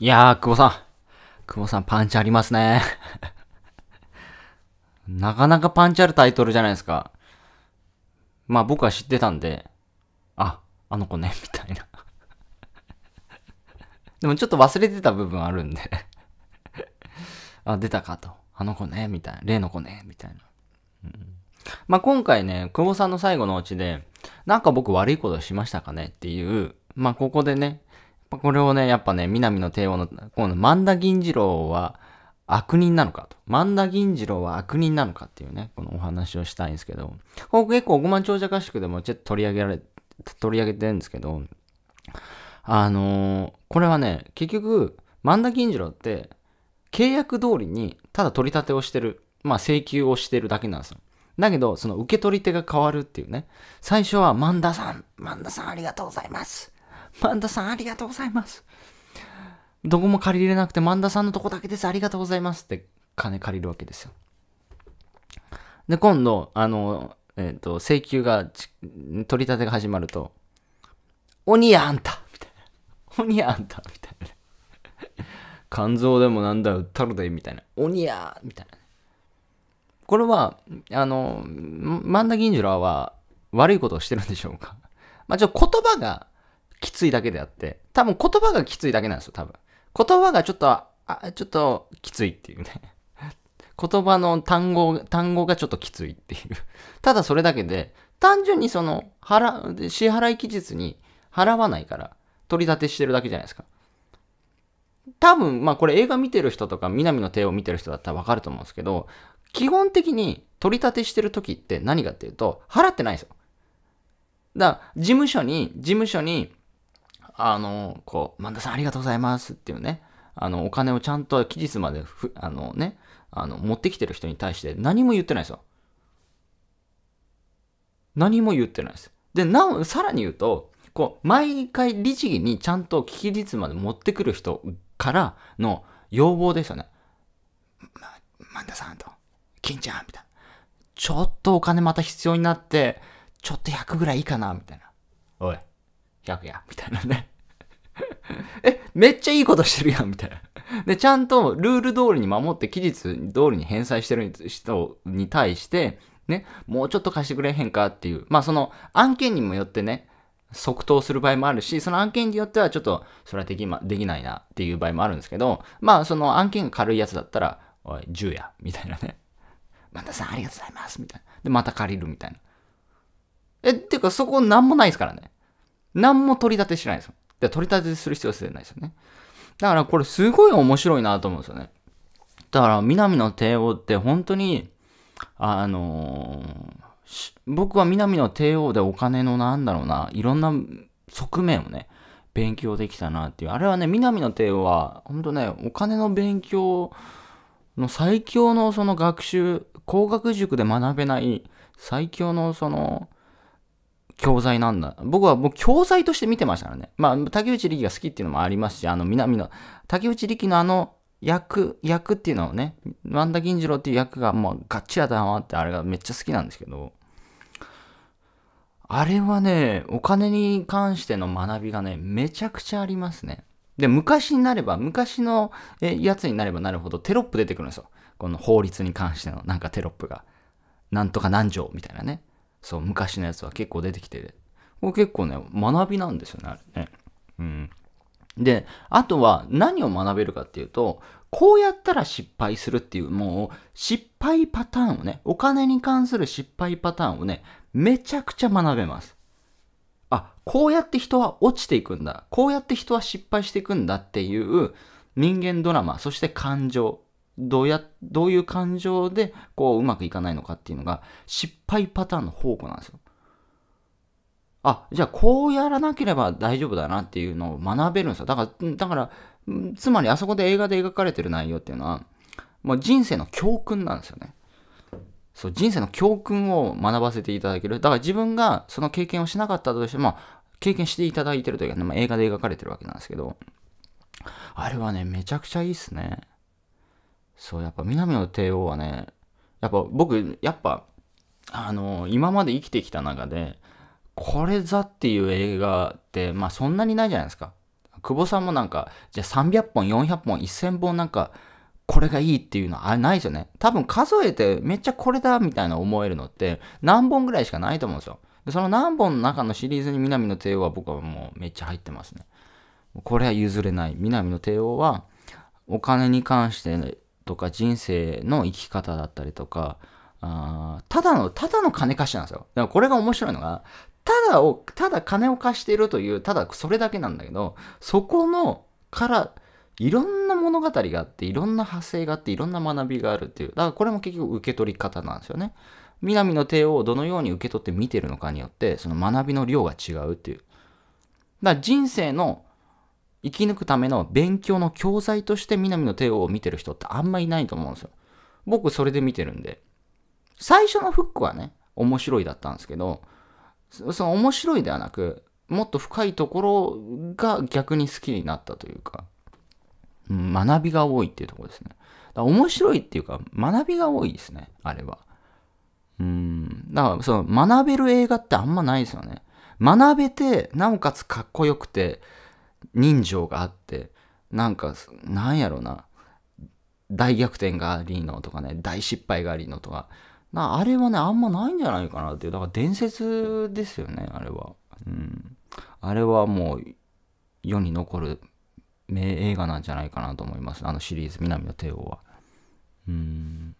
いやー、久保さん。久保さんパンチありますね。なかなかパンチあるタイトルじゃないですか。まあ僕は知ってたんで、あ、あの子ね、みたいなでもちょっと忘れてた部分あるんで あ、出たかと。あの子ね、みたいな。例の子ね、みたいな。うん、まあ今回ね、久保さんの最後のうちで、なんか僕悪いことしましたかねっていう、まあここでね、これをね、やっぱね、南の帝王の、この万田銀次郎は悪人なのかと。万田銀次郎は悪人なのかっていうね、このお話をしたいんですけど、僕結構億万長者合宿でもちょっと取り上げられ、取り上げてるんですけど、あのー、これはね、結局、万田銀次郎って、契約通りに、ただ取り立てをしてる。まあ、請求をしてるだけなんですよ。だけど、その受け取り手が変わるっていうね。最初は、万田さん、万田さんありがとうございます。マンダさんありがとうございます。どこも借りれなくて、マンダさんのとこだけです。ありがとうございます。って金借りるわけですよ。で、今度、あの、えっ、ー、と、請求が、取り立てが始まると、鬼やあんたみたいな。鬼やあんたみたいな。肝臓でもなんだったるでみたいな。鬼やみたいな。これは、あの、マンダ・ギンジュラは悪いことをしてるんでしょうかまあ、ちょ、言葉が、きついだけであって、多分言葉がきついだけなんですよ、多分。言葉がちょっと、あ、ちょっときついっていうね。言葉の単語、単語がちょっときついっていう。ただそれだけで、単純にその、払、支払い期日に払わないから、取り立てしてるだけじゃないですか。多分、まあこれ映画見てる人とか、南の帝王見てる人だったらわかると思うんですけど、基本的に取り立てしてる時って何かっていうと、払ってないんですよ。だから、事務所に、事務所に、あの、こう、ン田さんありがとうございますっていうね、あの、お金をちゃんと期日までふ、あのね、あの、持ってきてる人に対して何も言ってないですよ。何も言ってないです。で、なお、さらに言うと、こう、毎回理事にちゃんと期日まで持ってくる人からの要望ですよね。ま、ン田さんと、金ちゃん、みたいな。ちょっとお金また必要になって、ちょっと100ぐらいいいかな、みたいな。おい、逆や、みたいなね え、めっちゃいいことしてるやん、みたいなで、ちゃんとルール通りに守って、期日通りに返済してる人に対して、ね、もうちょっと貸してくれへんかっていう。まあ、その案件にもよってね、即答する場合もあるし、その案件によってはちょっと、それはでき,、ま、できないなっていう場合もあるんですけど、まあ、その案件が軽いやつだったら、おい、10や、みたいなね。またさんありがとうございます、みたいな。で、また借りるみたいな。え、っていうか、そこなんもないですからね。何も取り立てしないですで、取り立てする必要性ないですよね。だからこれすごい面白いなと思うんですよね。だから、南の帝王って本当に、あのー、僕は南の帝王でお金のなんだろうな、いろんな側面をね、勉強できたなっていう。あれはね、南の帝王は、本当ね、お金の勉強の最強のその学習、工学塾で学べない最強のその教材なんだ。僕はもう教材として見てましたからね。まあ、竹内力が好きっていうのもありますし、あの、南の、竹内力のあの役、役っていうのをね、ワンダ銀次郎っていう役がもうガッチリ頭ってあれがめっちゃ好きなんですけど、あれはね、お金に関しての学びがね、めちゃくちゃありますね。で、昔になれば、昔のやつになればなるほどテロップ出てくるんですよ。この法律に関してのなんかテロップが。なんとか何条みたいなね。そう、昔のやつは結構出てきてる。これ結構ね、学びなんですよね、あれね。うん。で、あとは何を学べるかっていうと、こうやったら失敗するっていう、もう失敗パターンをね、お金に関する失敗パターンをね、めちゃくちゃ学べます。あ、こうやって人は落ちていくんだ。こうやって人は失敗していくんだっていう人間ドラマ、そして感情どうや、どういう感情で、こう、うまくいかないのかっていうのが、失敗パターンの宝庫なんですよ。あ、じゃあこうやらなければ大丈夫だなっていうのを学べるんですよ。だから、だから、つまりあそこで映画で描かれてる内容っていうのは、もう人生の教訓なんですよね。そう、人生の教訓を学ばせていただける。だから自分がその経験をしなかったとしても、経験していただいてるというか、ね、まあ、映画で描かれてるわけなんですけど、あれはね、めちゃくちゃいいっすね。そう、やっぱ南野帝王はね、やっぱ僕、やっぱ、あのー、今まで生きてきた中で、これざっていう映画って、まあそんなにないじゃないですか。久保さんもなんか、じゃあ300本、400本、1000本なんか、これがいいっていうのはあれないですよね。多分数えてめっちゃこれだみたいな思えるのって何本ぐらいしかないと思うんですよ。でその何本の中のシリーズに南の帝王は僕はもうめっちゃ入ってますね。これは譲れない。南の帝王はお金に関して、ね、とか人生の生き方だったりとか、あただの、ただの金貸しなんですよ。だからこれが面白いのが、ただを、ただ金を貸しているという、ただそれだけなんだけど、そこの、から、いろんな物語があって、いろんな派生があって、いろんな学びがあるっていう。だからこれも結局受け取り方なんですよね。南の帝王をどのように受け取って見てるのかによって、その学びの量が違うっていう。だから人生の生き抜くための勉強の教材として南の帝王を見てる人ってあんまいないと思うんですよ。僕それで見てるんで。最初のフックはね、面白いだったんですけど、その面白いではなく、もっと深いところが逆に好きになったというか、学びが多いっていうところですね。だ面白いっていうか、学びが多いですね、あれは。うん。だから、その、学べる映画ってあんまないですよね。学べて、なおかつかっこよくて、人情があってなんかなんやろな大逆転がありのとかね大失敗がありのとかあれはねあんまないんじゃないかなっていうだから伝説ですよねあれは、うん、あれはもう世に残る名映画なんじゃないかなと思いますあのシリーズ「南の帝王は」うん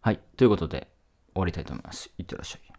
はいということで終わりたいと思いますいってらっしゃい